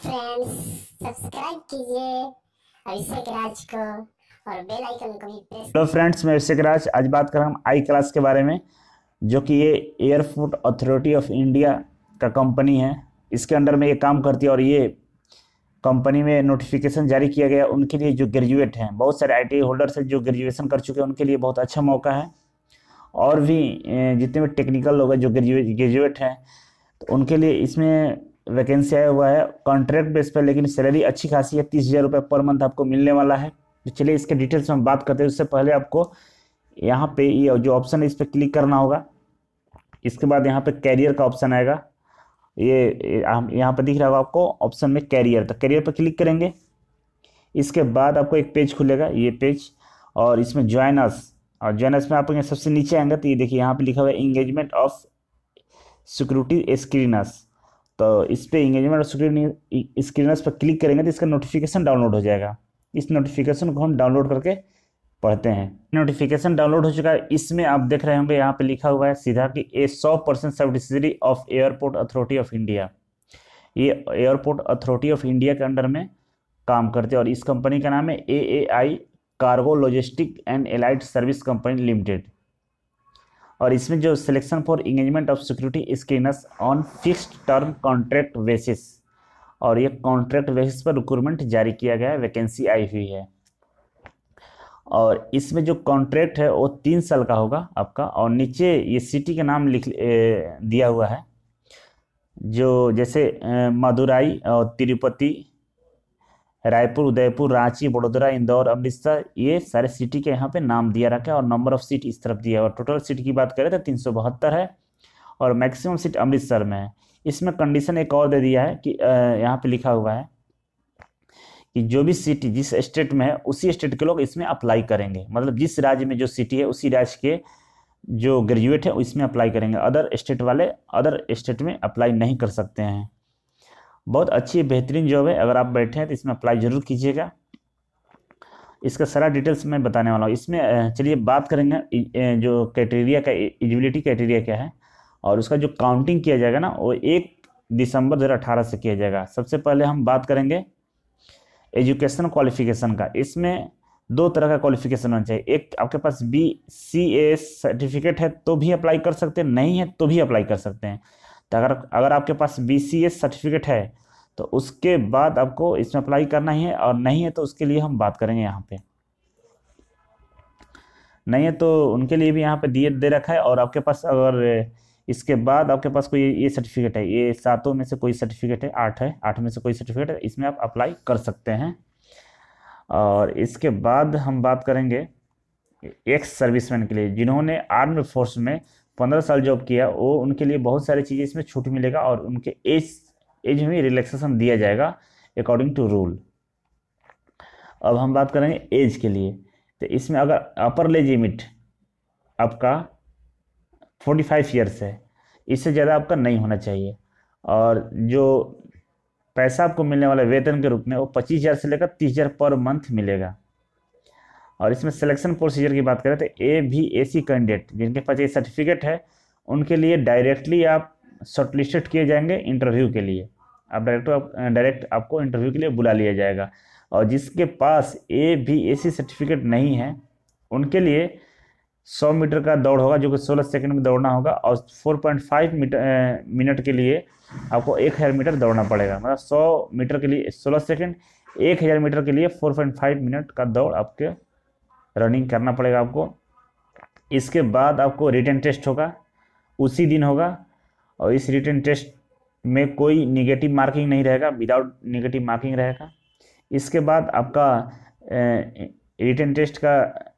friends subscribe कीजिए अभिषेक राज को और बेल आइकन को भी प्रेस हेलो फ्रेंड्स मैं अभिषेक राज आज बात कर रहा हूँ आई क्लास के बारे में जो कि ये एयरपोर्ट अथॉरिटी ऑफ इंडिया का कंपनी है इसके अंडर में ये काम करती है और ये कंपनी में नोटिफिकेशन जारी किया गया उनके लिए जो ग्रेजुएट हैं बहुत सारे आई होल्डर्स हैं जो ग्रेजुएशन कर चुके हैं उनके लिए बहुत अच्छा मौका है और भी जितने भी टेक्निकल लोग हैं जो ग्रेजुएट ग्रेजुएट हैं तो उनके लिए इसमें वैकेंसी आया हुआ है कॉन्ट्रैक्ट बेस पर लेकिन सैलरी अच्छी खासी है तीस हज़ार रुपये पर मंथ आपको मिलने वाला है तो चलिए इसके डिटेल्स में हम बात करते हैं उससे पहले आपको यहाँ पे ये जो ऑप्शन है इस पर क्लिक करना होगा इसके बाद यहाँ पे कैरियर का ऑप्शन आएगा ये हम यहाँ पर दिख रहा होगा आपको ऑप्शन में कैरियर तो कैरियर पर क्लिक करेंगे इसके बाद आपको एक पेज खुलेगा ये पेज और इसमें ज्वाइनर्स और ज्वाइनर्स में आप सबसे नीचे आएंगे तो ये देखिए यहाँ पर लिखा हुआ है इंगेजमेंट ऑफ सिक्योरिटी स्क्रीनर्स तो इस पर इंगेजमेंट और स्क्रीन स्क्रीनर्स पर क्लिक करेंगे तो इसका नोटिफिकेशन डाउनलोड हो जाएगा इस नोटिफिकेशन को हम डाउनलोड करके पढ़ते हैं नोटिफिकेशन डाउनलोड हो चुका है इसमें आप देख रहे होंगे यहाँ पे लिखा हुआ है सीधा कि ए सौ percent subsidiary of airport authority of India ये एयरपोर्ट अथॉरिटी ऑफ इंडिया के अंडर में काम करते हैं और इस कंपनी का नाम है A A I cargo logistic and allied service company limited और इसमें जो selection for engagement of security screeners on fixed term contract basis और ये कॉन्ट्रैक्ट बेसिस पर रिक्रूटमेंट जारी किया गया है वैकेंसी आई हुई है और इसमें जो कॉन्ट्रैक्ट है वो तीन साल का होगा आपका और नीचे ये सिटी का नाम लिख ए, दिया हुआ है जो जैसे मदुराई और तिरुपति रायपुर उदयपुर रांची बड़ोदरा इंदौर अमृतसर ये सारे सिटी के यहाँ पे नाम दिया रखा है और नंबर ऑफ सीट इस तरफ दिया है और टोटल सीट की बात करें तो तीन सौ बहत्तर है और मैक्सिमम सीट अमृतसर में है इसमें कंडीशन एक और दे दिया है कि यहाँ पे लिखा हुआ है कि जो भी सिटी जिस स्टेट में है उसी स्टेट के लोग इसमें अप्लाई करेंगे मतलब जिस राज्य में जो सिटी है उसी राज्य के जो ग्रेजुएट है इसमें अप्लाई करेंगे अदर स्टेट वाले अदर स्टेट में अप्लाई नहीं कर सकते हैं बहुत अच्छी बेहतरीन जॉब है अगर आप बैठे हैं तो इसमें अप्लाई ज़रूर कीजिएगा इसका सारा डिटेल्स मैं बताने वाला हूँ इसमें चलिए बात करेंगे जो क्राइटेरिया का एलिजिबिलिटी क्राइटेरिया क्या है और उसका जो काउंटिंग किया जाएगा ना वो एक दिसंबर दो हज़ार से किया जाएगा सबसे पहले हम बात करेंगे एजुकेशन क्वालिफिकेशन का इसमें दो तरह का क्वालिफिकेशन होना चाहिए एक आपके पास बी सी ए सर्टिफिकेट है तो भी अप्लाई कर सकते हैं नहीं है तो भी अप्लाई कर सकते हैं तो अगर अगर आपके पास बी सर्टिफिकेट है तो उसके बाद आपको इसमें अप्लाई करना ही है और नहीं है तो उसके लिए हम बात करेंगे यहाँ पे नहीं है तो उनके लिए भी यहाँ पे दिए दे रखा है और आपके पास अगर इसके बाद आपके पास कोई ये सर्टिफिकेट है ये सातों में से कोई सर्टिफिकेट है आठ है आठ में से कोई सर्टिफिकेट है इसमें आप अप्लाई कर सकते हैं और इसके बाद हम बात करेंगे एक्स सर्विसमैन के लिए जिन्होंने आर्म्ड फोर्स में पंद्रह साल जॉब किया वो उनके लिए बहुत सारी चीज़ें इसमें छूट मिलेगा और उनके एज एज में रिलैक्सेशन दिया जाएगा अकॉर्डिंग टू रूल अब हम बात करेंगे एज के लिए तो इसमें अगर अपर एज लिमिट आपका फोर्टी फाइव ईयर्स है इससे ज़्यादा आपका नहीं होना चाहिए और जो पैसा आपको मिलने वाला वेतन के रूप में वो पच्चीस हज़ार से लेकर तीस हज़ार पर मंथ मिलेगा और इसमें सिलेक्शन प्रोसीजर की बात करें तो ए भी ए सी कैंडिडेट जिनके पास ये सर्टिफिकेट है उनके लिए डायरेक्टली आप शॉर्टलिस्टेड किए जाएंगे इंटरव्यू के लिए आप डायरेक्ट आप डायरेक्ट आपको इंटरव्यू के लिए बुला लिया जाएगा और जिसके पास ए भी ए सी सर्टिफिकेट नहीं है उनके लिए 100 मीटर का दौड़ होगा जो कि 16 सेकंड में दौड़ना होगा और 4.5 मीटर मिनट के लिए आपको एक हज़ार मीटर दौड़ना पड़ेगा मतलब 100 मीटर के लिए 16 सेकंड एक हज़ार मीटर के लिए 4.5 मिनट का दौड़ आपके रनिंग करना पड़ेगा आपको इसके बाद आपको रिटर्न टेस्ट होगा उसी दिन होगा और इस रिटर्न टेस्ट में कोई निगेटिव मार्किंग नहीं रहेगा विदाउट निगेटिव मार्किंग रहेगा इसके बाद आपका रिटर्न टेस्ट का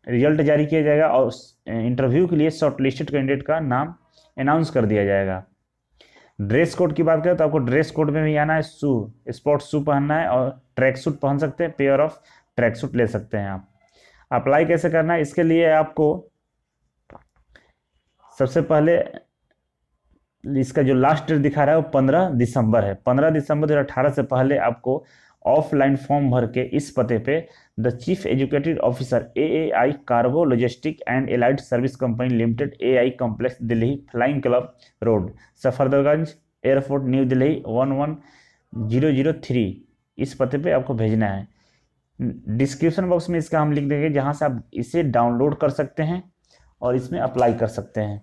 रिजल्ट जारी किया जाएगा और इंटरव्यू के लिए शॉर्ट लिस्टेड कैंडिडेट का नाम अनाउंस कर दिया जाएगा ड्रेस कोड की बात करें तो आपको ड्रेस कोड में भी आना है शू स्पोर्ट्स शू पहनना है और ट्रैक सूट पहन सकते हैं पेयर ऑफ ट्रैक सूट ले सकते हैं आप अप्लाई कैसे करना है इसके लिए आपको सबसे पहले इसका जो लास्ट डेट दिखा रहा है वो पंद्रह दिसंबर है पंद्रह दिसंबर दो हज़ार से पहले आपको ऑफलाइन फॉर्म भर के इस पते पे the chief educated officer A A I cargo logistic and allied service company limited A I complex Delhi flying club road Safdarjung airport new Delhi one one zero zero three इस पते पे आपको भेजना है डिस्क्रिप्शन बॉक्स में इसका हम लिंक देंगे जहाँ से आप इसे डाउनलोड कर सकते हैं और इसमें अप्लाई कर सकते हैं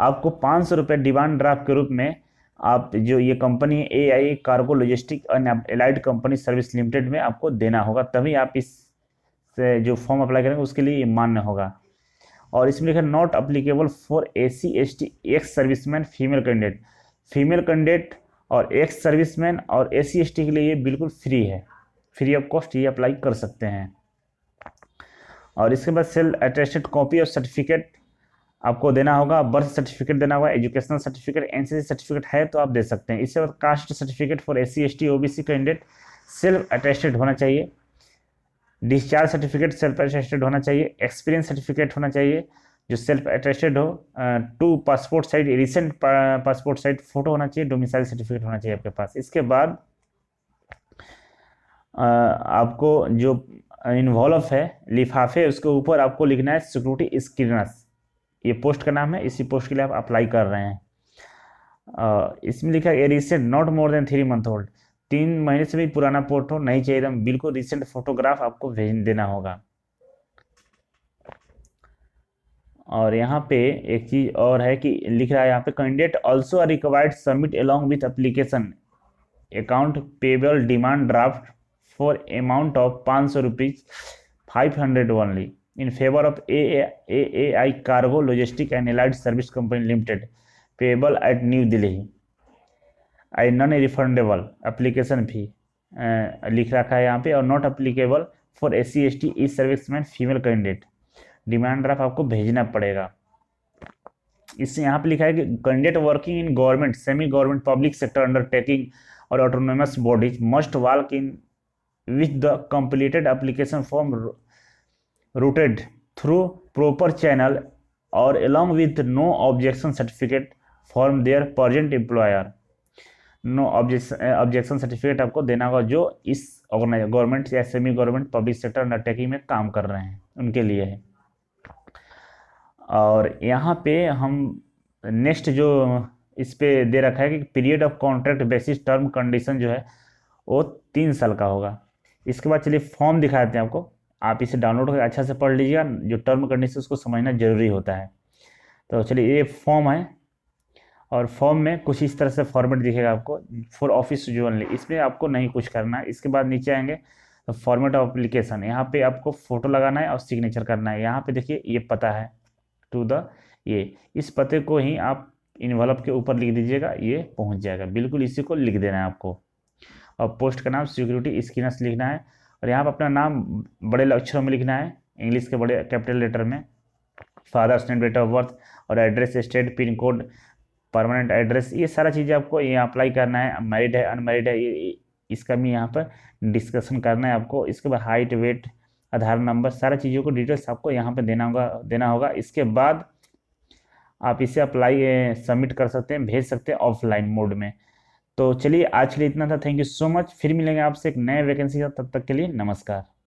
आपको पाँच सौ रुपये डिमांड ड्राफ्ट के रूप में आप जो ये कंपनी है A I cargo logistic and allied company service limited में आपको देना होगा तभी आप इस से जो फॉर्म अप्लाई करेंगे उसके लिए ये मान्य होगा और इसमें लिखा not applicable for A C S T ex serviceman female candidate female candidate और एक्स सर्विसमैन और ए सी एस टी के लिए ये बिल्कुल फ्री है फ्री ऑफ कॉस्ट ये अप्लाई कर सकते हैं और इसके बाद सेल अटेस्टेड कॉपी और सर्टिफिकेट आपको देना होगा बर्थ सर्टिफिकेट देना होगा एजुकेशनल सर्टिफिकेट एन सर्टिफिकेट है तो आप दे सकते हैं इसके बाद caste certificate for S C S candidate self attested होना चाहिए डिस्चार्ज सर्टिफिकेट सेल्फ अटेस्टेड होना चाहिए एक्सपीरियंस सर्टिफिकेट होना चाहिए जो सेल्फ अटेस्टेड हो two passport size recent passport size photo होना चाहिए डोमिसाइल सर्टिफिकेट होना चाहिए आपके पास इसके बाद आपको जो इन्वॉल्व है लिफाफे उसके ऊपर आपको लिखना है सिक्योरिटी स्क्रीनर्स ये पोस्ट का नाम है इसी पोस्ट के लिए आप अप्लाई कर रहे हैं इसमें लिखा है recent not more than three month old तीन महीने से भी पुराना फोटो नहीं चाहिए एकदम बिल्कुल रिसेंट फोटोग्राफ आपको भेज देना होगा और यहाँ पे एक चीज़ और है कि लिख रहा है यहाँ पे candidate also are required submit along with application account payable demand draft for amount of 500 rupees 500 only in A A I cargo logistic and allied service company limited payable at new Delhi I non refundable application fee लिख रखा है यहाँ पे और not applicable for S C S T E serviceman female candidate demand draft आपको भेजना पड़ेगा इससे यहाँ पे लिखा है कि candidate working in government semi government public sector undertaking और autonomous bodies must work in with the completed application form routed through proper channel or along with no objection certificate from their present employer no objection certificate आपको देना होगा जो इस organise government या semi government public sector undertaking में काम कर रहे हैं उनके लिए है और यहाँ पे हम नेक्स्ट जो इस पर दे रखा है कि period of contract basis term condition जो है वो तीन साल का होगा इसके बाद चलिए फॉर्म दिखा देते हैं आपको आप इसे डाउनलोड कर अच्छा से पढ़ लीजिएगा जो टर्म कंडीशन उसको समझना जरूरी होता है तो चलिए ये फॉर्म है और फॉर्म में कुछ इस तरह से फॉर्मेट दिखेगा आपको फॉर ऑफिस जोनली इसमें आपको नहीं कुछ करना है इसके बाद नीचे आएंगे तो फॉर्मेट ऑफ अप्लीकेशन यहाँ पे आपको फ़ोटो लगाना है और सिग्नेचर करना है यहाँ पे देखिए ये पता है टू द ये इस पते को ही आप इन्वलप के ऊपर लिख दीजिएगा ये पहुँच जाएगा बिल्कुल इसी को लिख देना है आपको और पोस्ट का नाम सिक्योरिटी स्क्रीनर्स लिखना है और यहाँ पर अपना नाम बड़े अक्षरों में लिखना है इंग्लिश के बड़े कैपिटल लेटर में father stand date of birth और address state pin code permanent address ये सारा चीज़ें आपको यहाँ अप्लाई करना है मैरिड है अनमेरिड है इसका भी यहाँ पर डिस्कशन करना है आपको इसके बाद हाइट वेट आधार नंबर सारा चीज़ों को डिटेल्स आपको यहाँ पर देना होगा देना होगा इसके बाद आप इसे अप्लाई सबमिट कर सकते हैं भेज सकते हैं ऑफलाइन मोड में तो चलिए आज के लिए इतना था थैंक यू सो मच फिर मिलेंगे आपसे एक नए वैकेंसी का तब तक के लिए नमस्कार